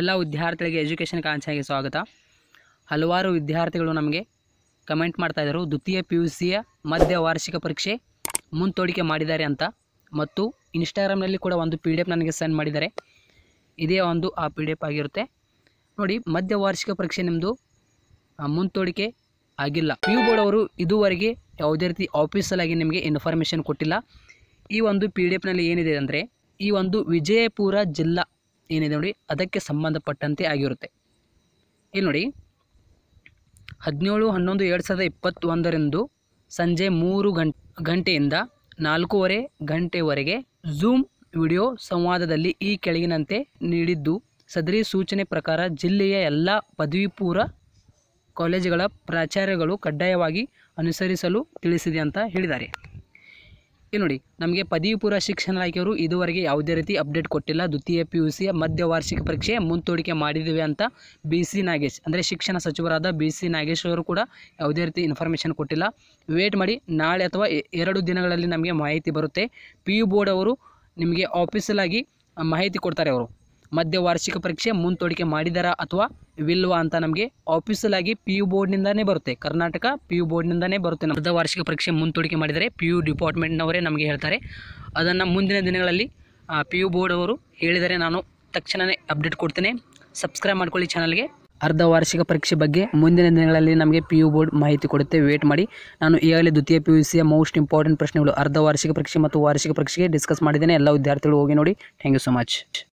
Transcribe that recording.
ಎಲ್ಲ ವಿದ್ಯಾರ್ಥಿಗಳಿಗೆ ಎಜುಕೇಷನ್ ಕಾಂಚಾಗಿ ಸ್ವಾಗತ ಹಲವಾರು ವಿದ್ಯಾರ್ಥಿಗಳು ನಮಗೆ ಕಮೆಂಟ್ ಮಾಡ್ತಾಯಿದ್ದರು ದ್ವಿತೀಯ ಪಿ ಯು ಸಿಯ ಮಧ್ಯ ವಾರ್ಷಿಕ ಪರೀಕ್ಷೆ ಮುಂತೋಡಿಕೆ ಮಾಡಿದ್ದಾರೆ ಅಂತ ಮತ್ತು ಇನ್ಸ್ಟಾಗ್ರಾಮ್ನಲ್ಲಿ ಕೂಡ ಒಂದು ಪಿ ಡಿ ಎಫ್ ನನಗೆ ಸೆಂಡ್ ಮಾಡಿದ್ದಾರೆ ಇದೇ ಒಂದು ಆ ಪಿ ಡಿ ಎಫ್ ಆಗಿರುತ್ತೆ ನೋಡಿ ಮಧ್ಯ ವಾರ್ಷಿಕ ಪರೀಕ್ಷೆ ನಿಮ್ಮದು ಮುಂತೋಡಿಕೆ ಆಗಿಲ್ಲ ಪಿ ಯು ಬೋರ್ಡ್ ಅವರು ಇದುವರೆಗೆ ಯಾವುದೇ ರೀತಿ ಆಫೀಸಲ್ಲಾಗಿ ನಿಮಗೆ ಇನ್ಫಾರ್ಮೇಷನ್ ಕೊಟ್ಟಿಲ್ಲ ಈ ಒಂದು ಪಿ ಡಿ ಎಫ್ನಲ್ಲಿ ಏನಿದೆ ಅಂದರೆ ಈ ಒಂದು ವಿಜಯಪುರ ಜಿಲ್ಲಾ ಏನಿದೆ ನೋಡಿ ಅದಕ್ಕೆ ಸಂಬಂಧಪಟ್ಟಂತೆ ಆಗಿರುತ್ತೆ ಇಲ್ಲಿ ನೋಡಿ ಹದಿನೇಳು ಹನ್ನೊಂದು ಎರಡು ಸಾವಿರದ ಇಪ್ಪತ್ತೊಂದರಂದು ಸಂಜೆ ಮೂರು ಗಂಟೆಯಿಂದ ನಾಲ್ಕೂವರೆ ಗಂಟೆವರೆಗೆ ಝೂಮ್ ವಿಡಿಯೋ ಸಂವಾದದಲ್ಲಿ ಈ ಕೆಳಗಿನಂತೆ ನೀಡಿದ್ದು ಸದರಿ ಸೂಚನೆ ಪ್ರಕಾರ ಜಿಲ್ಲೆಯ ಎಲ್ಲ ಪದವಿ ಪೂರ್ವ ಕಾಲೇಜುಗಳ ಪ್ರಾಚಾರ್ಯಗಳು ಕಡ್ಡಾಯವಾಗಿ ಅನುಸರಿಸಲು ತಿಳಿಸಿದೆ ಅಂತ ಹೇಳಿದ್ದಾರೆ ನೋಡಿ ನಮಗೆ ಪದವಿ ಪೂರ್ವ ಶಿಕ್ಷಣ ಇಲಾಖೆಯವರು ಇದುವರೆಗೆ ಯಾವುದೇ ರೀತಿ ಅಪ್ಡೇಟ್ ಕೊಟ್ಟಿಲ್ಲ ದ್ವಿತೀಯ ಪಿ ಯು ಸಿಯ ಮಧ್ಯ ವಾರ್ಷಿಕ ಪರೀಕ್ಷೆ ಮುಂತೂಡಿಕೆ ಮಾಡಿದ್ದೇವೆ ಅಂತ ಬಿ ಸಿ ನಾಗೇಶ್ ಅಂದರೆ ಶಿಕ್ಷಣ ಸಚಿವರಾದ ಬಿ ಸಿ ನಾಗೇಶ್ ಅವರು ಕೂಡ ಯಾವುದೇ ರೀತಿ ಇನ್ಫಾರ್ಮೇಷನ್ ಕೊಟ್ಟಿಲ್ಲ ವೇಟ್ ಮಾಡಿ ನಾಳೆ ಅಥವಾ ಎರಡು ದಿನಗಳಲ್ಲಿ ನಮಗೆ ಮಾಹಿತಿ ಬರುತ್ತೆ ಪಿ ಯು ಬೋರ್ಡ್ ಅವರು ನಿಮಗೆ ಆಫೀಸಲ್ಲಾಗಿ ಮಾಹಿತಿ ಕೊಡ್ತಾರೆ ಅವರು ಮಧ್ಯ ವಾರ್ಷಿಕ ಪರೀಕ್ಷೆ ಮುಂದೂಡಿಕೆ ಮಾಡಿದಾರಾ ಅಥವಾ ವಿಲ್ವಾ ಅಂತ ನಮಗೆ ಆಫೀಸಲ್ ಆಗಿ ಪಿ ಯು ಬೋರ್ಡ್ನಿಂದನೇ ಬರುತ್ತೆ ಕರ್ನಾಟಕ ಪಿ ಯು ಬೋರ್ಡ್ನಿಂದನೇ ಬರುತ್ತೆ ಅರ್ಧ ವಾರ್ಷಿಕ ಪರೀಕ್ಷೆ ಮುಂದೂಡಿಕೆ ಮಾಡಿದರೆ ಪಿ ಯು ಡಿಪಾರ್ಟ್ಮೆಂಟ್ನವರೇ ನಮಗೆ ಹೇಳ್ತಾರೆ ಅದನ್ನು ಮುಂದಿನ ದಿನಗಳಲ್ಲಿ ಪಿ ಯು ಬೋರ್ಡ್ ಅವರು ಹೇಳಿದರೆ ನಾನು ತಕ್ಷಣವೇ ಅಪ್ಡೇಟ್ ಕೊಡ್ತೇನೆ ಸಬ್ಸ್ಕ್ರೈಬ್ ಮಾಡ್ಕೊಳ್ಳಿ ಚಾನಲ್ಗೆ ಅರ್ಧ ವಾರ್ಷಿಕ ಪರೀಕ್ಷೆ ಬಗ್ಗೆ ಮುಂದಿನ ದಿನಗಳಲ್ಲಿ ನಮಗೆ ಪಿ ಯು ಬೋರ್ಡ್ ಮಾಹಿತಿ ಕೊಡುತ್ತೆ ವೇಟ್ ಮಾಡಿ ನಾನು ಈಗಾಗಲೇ ದ್ವಿತೀಯ ಪಿ ಯು ಸಿಯ ಮೋಸ್ಟ್ ಇಂಪಾರ್ಟೆಂಟ್ ಪ್ರಶ್ನೆಗಳು ಅರ್ಧ ವಾರ್ಷಿಕ ಪರೀಕ್ಷೆ ಮತ್ತು ವಾರ್ಷಿಕ ಪರೀಕ್ಷೆಗೆ ಡಿಸ್ಕಸ್ ಮಾಡಿದ್ದೇನೆ ಎಲ್ಲ ವಿದ್ಯಾರ್ಥಿಗಳು ಹೋಗಿ ನೋಡಿ ಥ್ಯಾಂಕ್ ಯು ಸೊ ಮಚ್